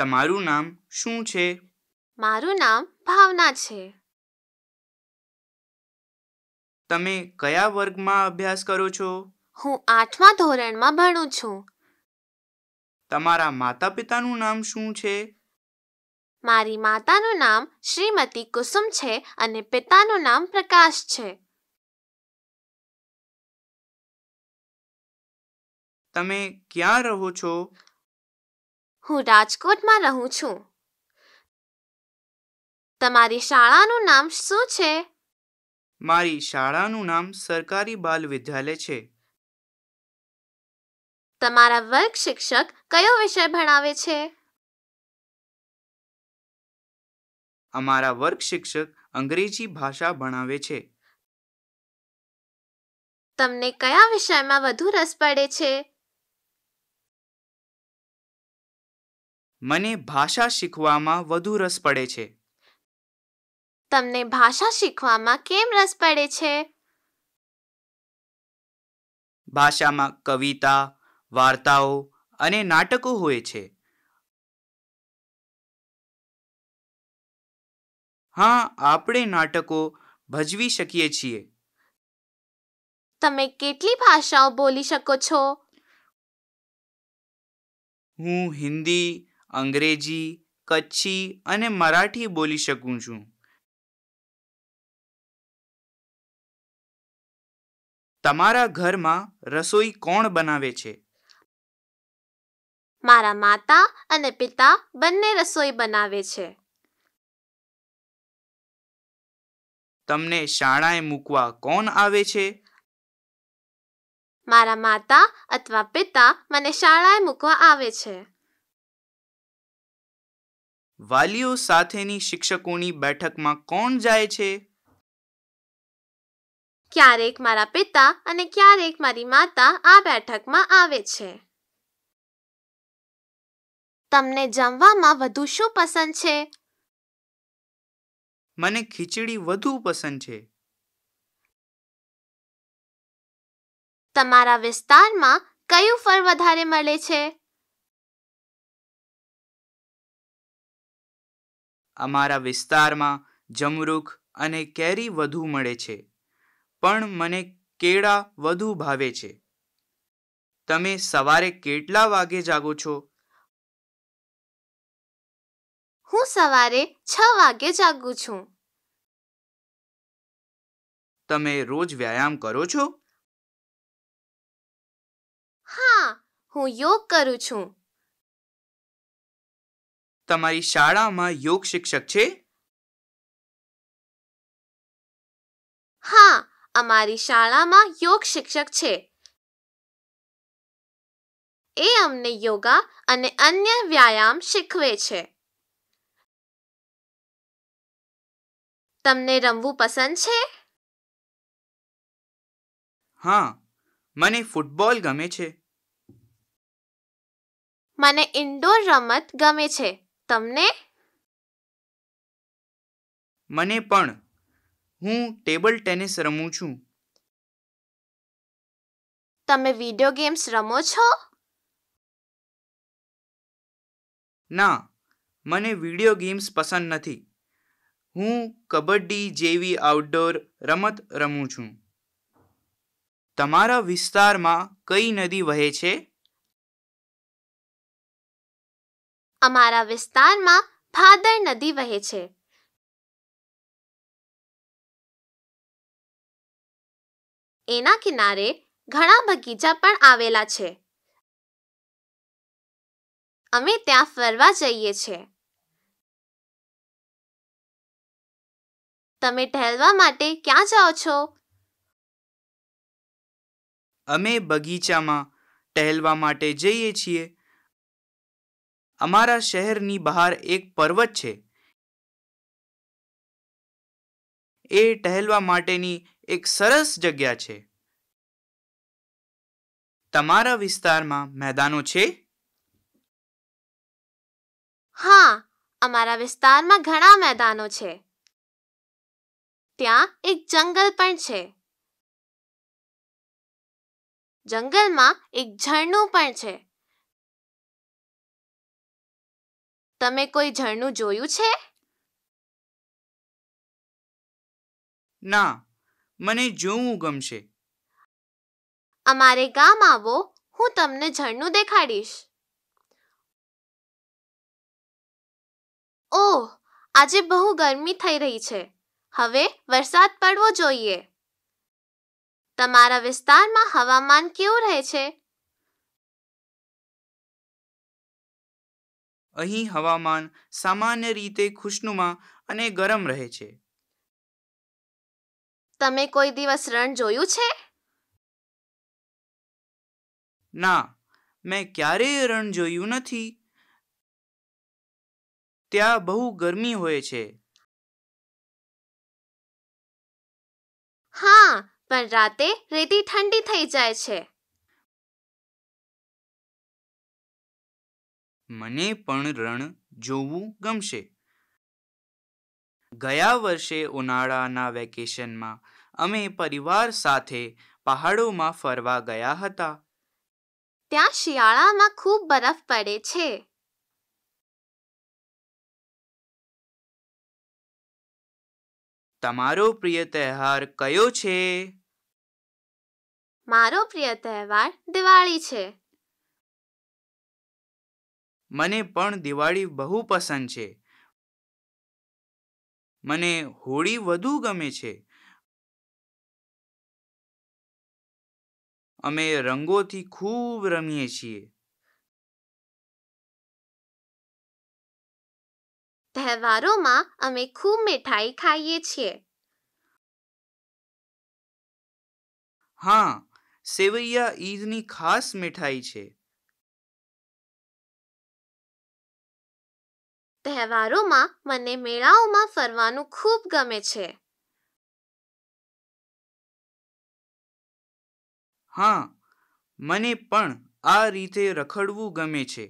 તમારું નામ શું છે મારું નામ ભાવના છે તમે કયા વર્ગમાં અભ્યાસ કરો છો હું આઠમા ધોરણમાં ભણું છું તમારા માતા પિતાનું નામ શું છે મારી માતાનું નામ શ્રીમતી કુસુમ છે અને પિતાનું નામ પ્રકાશ છે તમે ક્યાં રહો છો હું રાજકોટમાં રહું છું તમારી શાળાનું નામ શું છે મારી શાળાનું નામ સરકારી બાલ વિદ્યાલય છે તમારા વર્ગ શિક્ષક કયો વિષય ભણાવે છે અમારા વર્ગ શિક્ષક અંગ્રેજી ભાષા ભણાવે છે તમને કયા વિષયમાં વધુ રસ પડે છે મને ભાષા શીખવામાં વધુ રસ પડે છે તમને ભાષા શીખવામાં કેમ રસ પડે છે ભાષામાં કવિતા વાર્તાઓ અને નાટકો હોય છે હા આપણે નાટકો ભજવી શકીએ છીએ તમે કેટલી ભાષાઓ બોલી શકો છો હું હિન્દી અંગ્રેજી કચ્છી અને મરાઠી બોલી શકું છું તમારા ઘરમાં રસોઈ કોણ બનાવે છે મારા માતા અને પિતા બંને રસોઈ બનાવે છે તમને શાળાએ મૂકવા કોણ આવે છે મારા માતા અથવા પિતા મને શાળાએ મૂકવા આવે છે વાલીઓ સાથેની શિક્ષકોની બેઠકમાં કોણ જાય છે ક્યારેક મારા પિતા અને ક્યારેક મારી માતા આ બેઠકમાં આવે છે તમને જમવામાં વધુ શું પસંદ છે મને ખીચડી વધુ પસંદ છે તમારા વિસ્તારમાં કયું ફળ વધારે મળે છે અમારા વિસ્તારમાં જમરૂખ અને કેરી વધુ મળે છે પણ મને કેળા વધુ ભાવે છે તમે સવારે કેટલા વાગે જાગો છો હું સવારે છ વાગે જાગું છું તમે રોજ વ્યાયામ કરો છો હા હું યોગ કરું છું તમારી શાળામાં યોગ શિક્ષક છે હા અમારી શાળામાં યોગ શિક્ષક છે એ અમને યોગા અને અન્ય વ્યાયામ શીખવે છે તમને રમવું પસંદ છે હા મને ફૂટબોલ ગમે છે મને ઇન્ડોર રમત ગમે છે તમને મને પણ હું ટેબલ ટેનિસ રમું છું તમે વિડિયો ગેમ્સ રમો છો ના મને વિડિયો ગેમ્સ પસંદ નથી હું કબડ્ડી જેવી આઉટડોર રમત રમું છું તમારા વિસ્તારમાં કઈ નદી વહે છે અમારા વિસ્તારમાં ભાદર નદી વહે છે એના કિનારે ઘણા બગીચા પણ આવેલા છે અમે ત્યાં ફરવા જઈએ છીએ તમે ટહેલવા માટે ક્યાં જાઓ છો અમે બગીચામાં ટહેલવા માટે જઈએ છીએ અમારા શહેરની બહાર એક પર્વત છે એ ટહેલવા માટેની એક સરસ જગ્યા છે તમારા વિસ્તારમાં મેદાનો છે હા અમારા વિસ્તારમાં ઘણા મેદાનો છે ત્યાં એક જંગલ પણ છે જંગલમાં એક ઝરણું પણ છે તમે કોઈ ઝરણું જોયું છે ના મને જોવું ગમશે અમારે ગામ આવો હું તમને ઝરણું દેખાડીશ ઓહ આજે બહુ ગરમી થઈ રહી છે હવે વરસાદ પડવો જોઈએ તમારા વિસ્તારમાં હવામાન કેવું રહે છે અહીં હવામાન સામાન્ય રીતે ખુશનુમા અને ગરમ રહે છે તમે કોઈ દિવસ રણ જોયું છે ના મેં ક્યારેય રણ જોયું નથી ત્યાં બહુ ગરમી હોય છે હા પણ રાતે રેતી ઠંડી થઈ જાય છે મને પણ રણ જોવું ગમશે ગયા વર્ષે ઉનાળાના વેકેશનમાં અમે પરિવાર સાથે પહાડોમાં ફરવા ગયા હતા ત્યાં શિયાળામાં ખૂબ બરફ પડે છે તમારો પ્રિય તહેવાર કયો છે મારો પ્રિય તહેવાર દિવાળી છે મને પણ દિવાળી બહુ પસંદ છે મને હોળી વધુ ગમે છે અમે રંગોથી ખૂબ રમીએ છીએ તહેવારોમાં અમે ખૂબ મીઠાઈ ખાઈએ છીએ હા સેવૈયા ઈદની ખાસ મીઠાઈ છે તહેવારોમાં મને મેળાઓમાં ફરવાનું ખૂબ ગમે છે હા મને પણ આ રીતે રખડવું ગમે છે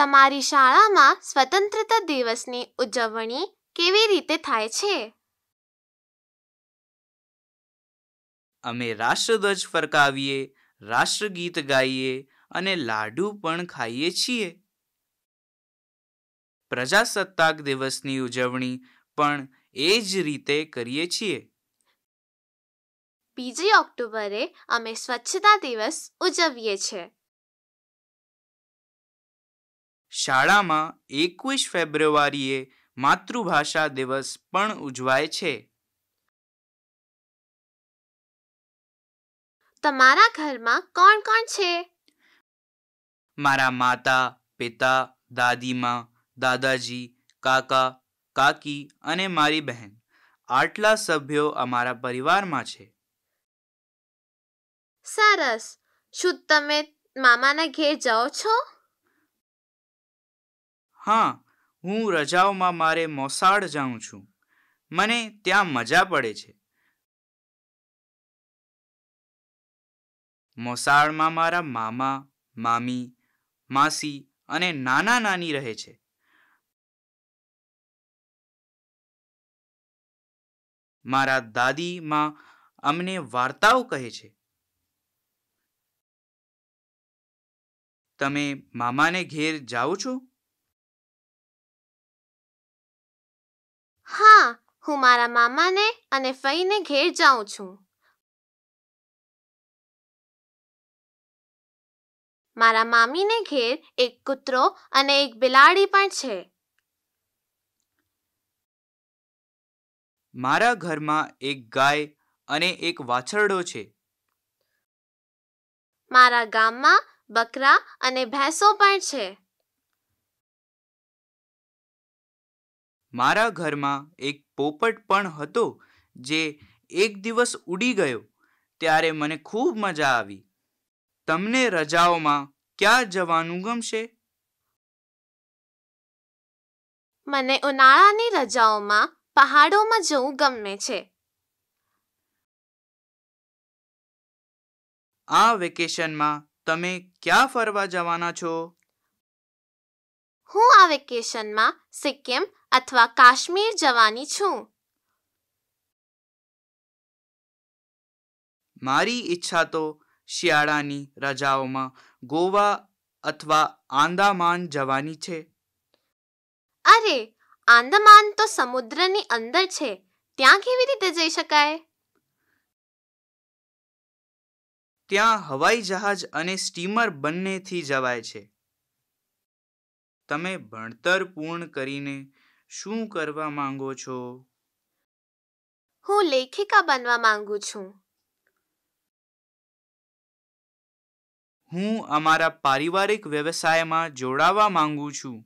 તમારી શાળામાં સ્વતંત્રતા દિવસની ઉજવણી કેવી રીતે થાય છે અમે રાષ્ટ્રધ્વજ ફરકાવીએ રાષ્ટ્રગીત ગાઈએ અને લાડુ પણ ખાઈએ છીએ પ્રજાસત્તાક દિવસની ઉજવણી પણ એ જ રીતે કરીએ છીએ બીજી ઓક્ટોબરે અમે સ્વચ્છતા દિવસ ઉજવીએ છીએ શાળામાં એકવીસ ફેબ્રુઆરીએ માતૃભાષા દિવસ પણ ઉજવાય છે તમારા ઘરમાં કોણ કોણ છે મારા માતા પિતા દાદીમાં દાદાજી કાકા કાકી અને મારી બહેન આટલા સભ્યો અમારા પરિવારમાં છે સરસ શું તમે મામાના ઘેર જાઓ છો હા હું રજાઓમાં મારે મોસાળ જાઉં છું મને ત્યાં મજા પડે છે મોસાળમાં મારા મામા મામી માસી અને નાના નાની રહે છે મારા દાદી માં અમને વાર્તાઓ કહે છે તમે મામાને ઘેર જાઓ છો હા હું મારા મામાને અને ફઈને ઘેર જાઉં છું મારા મામીને ઘેર એક કૂતરો અને એક બિલાડી પણ છે મારા ઘરમાં એક ગાય અને એક વાછરડો છે મારા ગામમાં બકરા અને ભેંસો પણ છે મારા ઘરમાં એક પોપટ પણ હતો જે એક દિવસ ઉડી ગયો ત્યારે મને ખૂબ મજા આવી તમને રજાઓમાં ક્યાં જવાનું ગમશે મને ઉનાળાની રજાઓમાં પહાડોમાં જવું ગમે છે આ વેકેશનમાં તમે ક્યાં ફરવા જવાના છો હું આ વેકેશનમાં સિક્કિમ અથવા કાશ્મીર જવાની છું મારી ઈચ્છા તો શિયાળાની રજાઓમાં ગોવા અથવા આંદામાન જવાની છે અરે આંદમાન તો સમુદ્રની અંદર છે ત્યાં કેવી રીતે જઈ શકાય ત્યાં હવાઈ જહાજ અને સ્ટીમર બંનેથી જવાય છે તમે ભણતર પૂર્ણ કરીને શું કરવા માંગો છો હું લેખિકા બનવા માંગુ છું હું અમારા પારિવારિક વ્યવસાયમાં જોડાવા માંગુ છું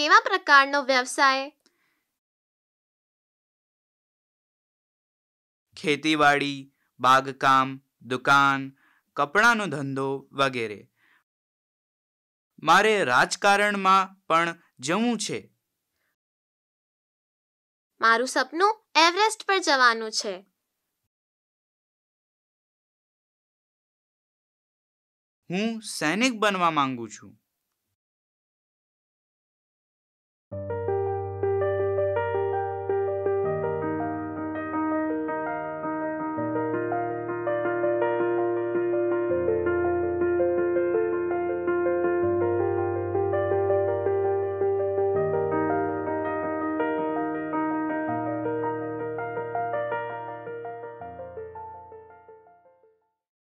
કેવા પ્રકારનો વ્યવસાય ખેતીવાડી બાગકામ દુકાન કપડાનો ધંધો વગેરે મારે રાજકારણમાં પણ જવું છે મારું સપનું એવરેસ્ટ પર જવાનું છે હું સૈનિક બનવા માંગુ છું